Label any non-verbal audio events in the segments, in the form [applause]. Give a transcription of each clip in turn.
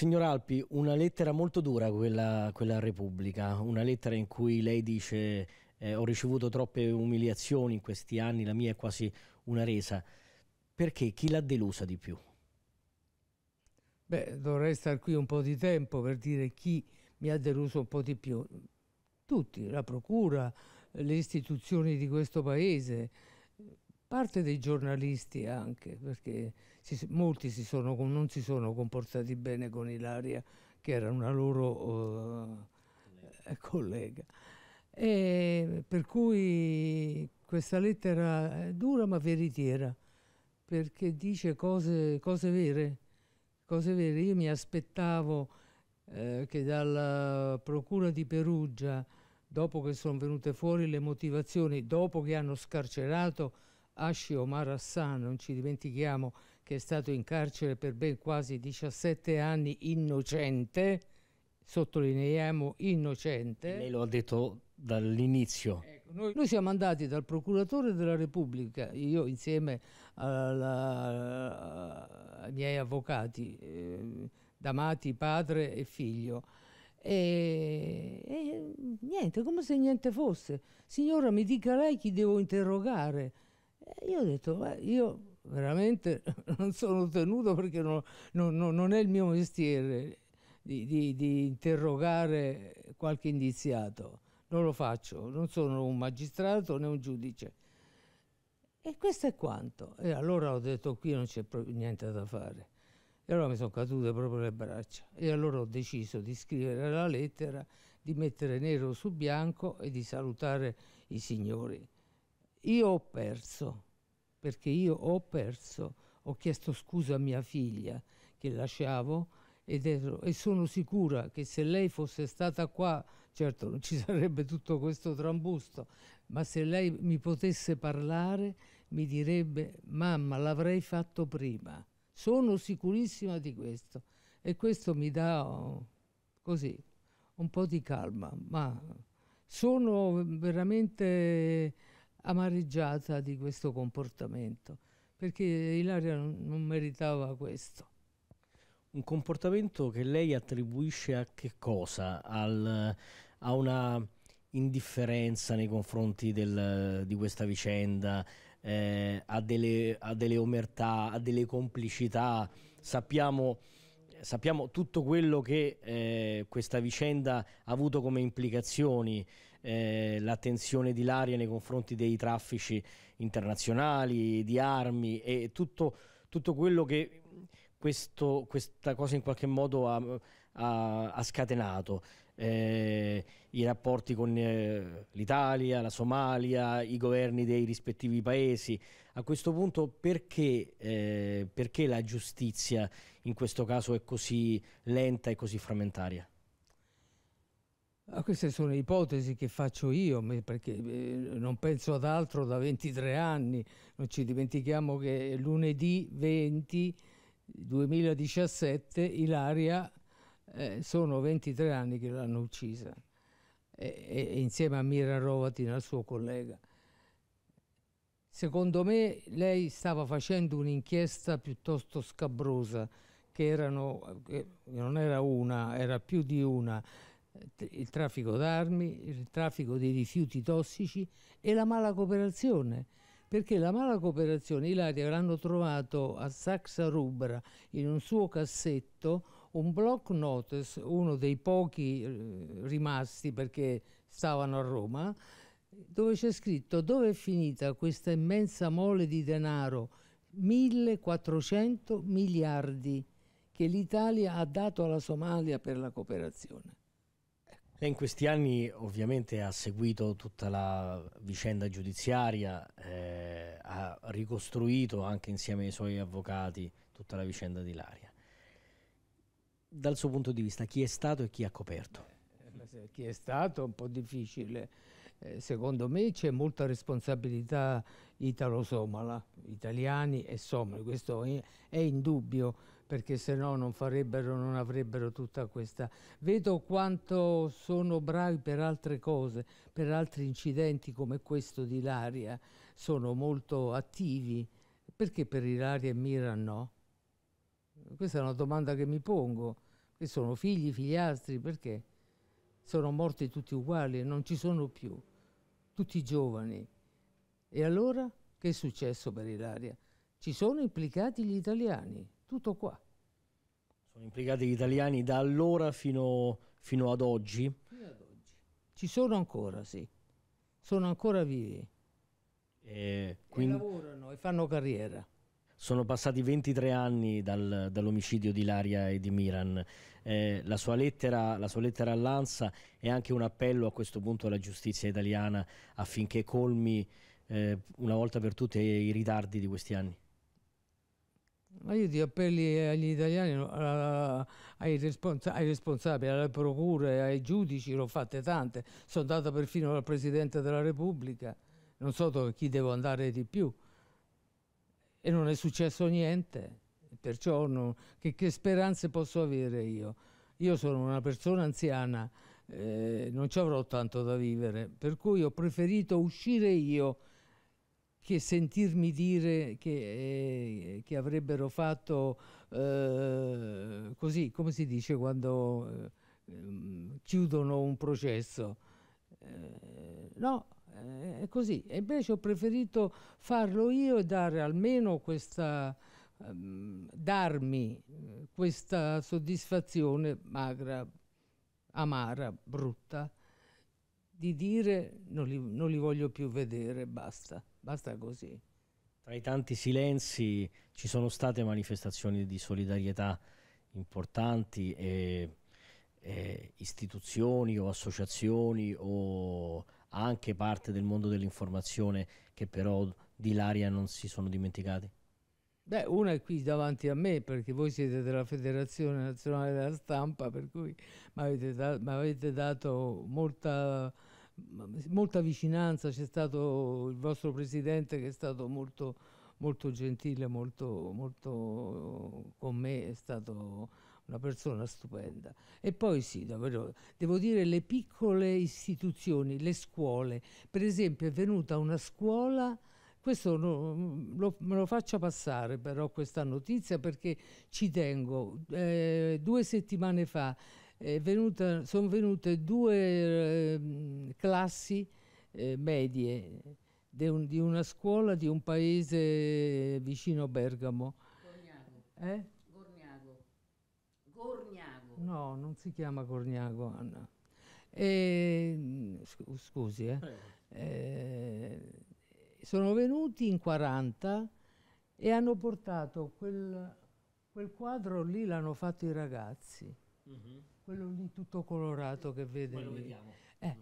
Signor Alpi, una lettera molto dura quella, quella Repubblica, una lettera in cui lei dice eh, ho ricevuto troppe umiliazioni in questi anni, la mia è quasi una resa. Perché chi l'ha delusa di più? Beh, dovrei stare qui un po' di tempo per dire chi mi ha deluso un po' di più. Tutti, la procura, le istituzioni di questo paese, parte dei giornalisti anche, perché si, molti si sono, non si sono comportati bene con Ilaria, che era una loro uh, collega. E per cui questa lettera è dura ma veritiera, perché dice cose, cose vere, cose vere. Io mi aspettavo eh, che dalla Procura di Perugia, dopo che sono venute fuori le motivazioni, dopo che hanno scarcerato Ashi Omar Hassan, non ci dimentichiamo che è stato in carcere per ben quasi 17 anni innocente, sottolineiamo innocente. Lei lo ha detto dall'inizio. Ecco, noi, noi, siamo andati dal procuratore della Repubblica, io insieme alla, ai miei avvocati, eh, Damati padre e figlio, e, e niente, come se niente fosse. Signora, mi dica lei chi devo interrogare e eh, io ho detto, beh, io veramente [laughs] non sono tenuto perché non, non, non è il mio mestiere di, di, di interrogare qualche indiziato, non lo faccio, non sono un magistrato né un giudice. E questo è quanto. E allora ho detto qui non c'è proprio niente da fare. E allora mi sono cadute proprio le braccia. E allora ho deciso di scrivere la lettera, di mettere nero su bianco e di salutare i signori io ho perso, perché io ho perso, ho chiesto scusa a mia figlia che lasciavo ero, e sono sicura che se lei fosse stata qua, certo non ci [laughs] sarebbe tutto questo trambusto, ma se lei mi potesse parlare mi direbbe mamma l'avrei fatto prima, sono sicurissima di questo e questo mi dà oh, così un po' di calma, ma sono veramente amareggiata di questo comportamento, perché Ilaria non, non meritava questo. Un comportamento che lei attribuisce a che cosa? Al, a una indifferenza nei confronti del, di questa vicenda, eh, a, delle, a delle omertà, a delle complicità. Sappiamo sappiamo tutto quello che eh, questa vicenda ha avuto come implicazioni, eh, l'attenzione di Laria nei confronti dei traffici internazionali, di armi e tutto, tutto quello che questo, questa cosa in qualche modo ha, ha, ha scatenato. Eh, I rapporti con eh, l'Italia, la Somalia, i governi dei rispettivi paesi. A questo punto perché, eh, perché la giustizia in questo caso è così lenta e così frammentaria? Ah, queste sono ipotesi che faccio io, perché eh, non penso ad altro da 23 anni. Non ci dimentichiamo che lunedì 20 2017 Ilaria eh, sono 23 anni che l'hanno uccisa, e, e, insieme a Mira Rovatin, al suo collega. Secondo me lei stava facendo un'inchiesta piuttosto scabrosa, che erano, che non era una, era più di una, eh, il traffico d'armi, il traffico dei rifiuti tossici e la mala cooperazione. Perché la mala cooperazione, Ilaria, l'hanno trovato a Saxa Rubra in un suo cassetto un block notice, uno dei pochi eh, rimasti perché stavano a Roma, dove c'è scritto dove è finita questa immensa mole di denaro, 1400 miliardi che l'Italia ha dato alla Somalia per la cooperazione. Lei in questi anni ovviamente ha seguito tutta la vicenda giudiziaria, eh, ha ricostruito anche insieme ai suoi avvocati tutta la vicenda di Laria. Dal suo punto di vista chi è stato e chi ha coperto? Eh, chi è stato è un po' difficile. Eh, secondo me c'è molta responsabilità italo-somala, italiani e somali, questo è indubbio perché se no non farebbero, non avrebbero tutta questa. Vedo quanto sono bravi per altre cose, per altri incidenti come questo di Ilaria, sono molto attivi. Perché per Ilaria e Mira no? Questa è una domanda che mi pongo. Che sono figli, figliastri, perché? Sono morti tutti uguali, non ci sono più, tutti giovani. E allora che è successo per Ilaria? Ci sono implicati gli italiani. Tutto qua. Sono implicati gli italiani da allora fino, fino ad oggi? Fino ad oggi. Ci sono ancora, sì. Sono ancora vivi. E, quindi... e lavorano e fanno carriera. Sono passati 23 anni dal, dall'omicidio di Laria e di Miran. Eh, la, sua lettera, la sua lettera all'Ansa è anche un appello a questo punto alla giustizia italiana affinché colmi eh, una volta per tutte i ritardi di questi anni. Ma io ti appelli agli italiani, ai, responsa ai, responsabili, alle procure, ai giudici, l'ho fatte tante, sono andata perfino al Presidente della Repubblica, non so chi devo andare di più e non è successo niente, perciò non, che, che, speranze posso avere io? Io sono una persona anziana, eh, non ci avrò tanto da vivere, per cui ho preferito uscire io che sentirmi dire che, eh, che avrebbero fatto eh, così, come si dice quando eh, mm, chiudono un processo. Eh, no, eh, è così. E invece ho preferito farlo io e dare almeno questa ehm, darmi questa soddisfazione magra, amara, brutta, di dire non li, non li voglio più vedere, basta. Basta così. Tra i tanti silenzi ci sono state manifestazioni di solidarietà importanti e, e istituzioni o associazioni o anche parte del mondo dell'informazione che però di Laria non si sono dimenticati? Beh, una è qui davanti a me perché voi siete della Federazione Nazionale della Stampa, per cui mi avete, da avete dato molta molta vicinanza, c'è stato il vostro presidente che è stato molto, molto gentile, molto, molto con me, è stato una persona stupenda. E poi sì, davvero, devo dire le piccole istituzioni, le scuole. Per esempio è venuta una scuola, questo no, lo, me lo faccio passare però questa notizia perché ci tengo, eh, due settimane fa eh, venuta, sono venute due eh, classi eh, medie un, di una scuola di un paese vicino Bergamo. Gorniago. Eh? Gorniago. Gorniago. No, non si chiama Gorniago, Anna. E, scusi, eh. Eh, sono venuti in 40 e hanno portato quel, quel quadro lì, l'hanno fatto i ragazzi. Mm -hmm quello lì tutto colorato che vede. Quello lì. vediamo. Eh,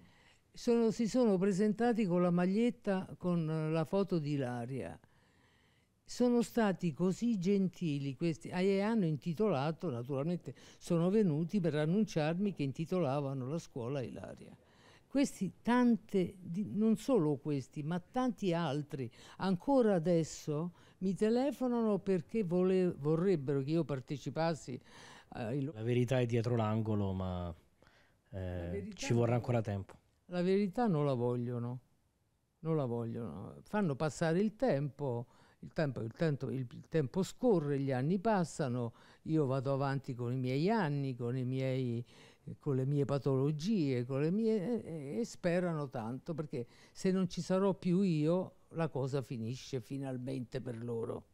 sono, si sono presentati con la maglietta con eh, la foto di Ilaria. Sono stati così gentili questi e hanno intitolato, naturalmente sono venuti per annunciarmi che intitolavano la scuola Ilaria. Questi tante, non solo questi, ma tanti altri, ancora adesso mi telefonano perché vole, vorrebbero che io partecipassi eh, la verità è dietro l'angolo, ma eh, ci vorrà ancora tempo. La verità non la vogliono, non la vogliono. Fanno passare il tempo, il tempo, il tempo, il tempo scorre, gli anni passano, io vado avanti con i miei anni, con, i miei, con le mie patologie, le mie, e sperano tanto perché se non ci sarò più io la cosa finisce finalmente per loro.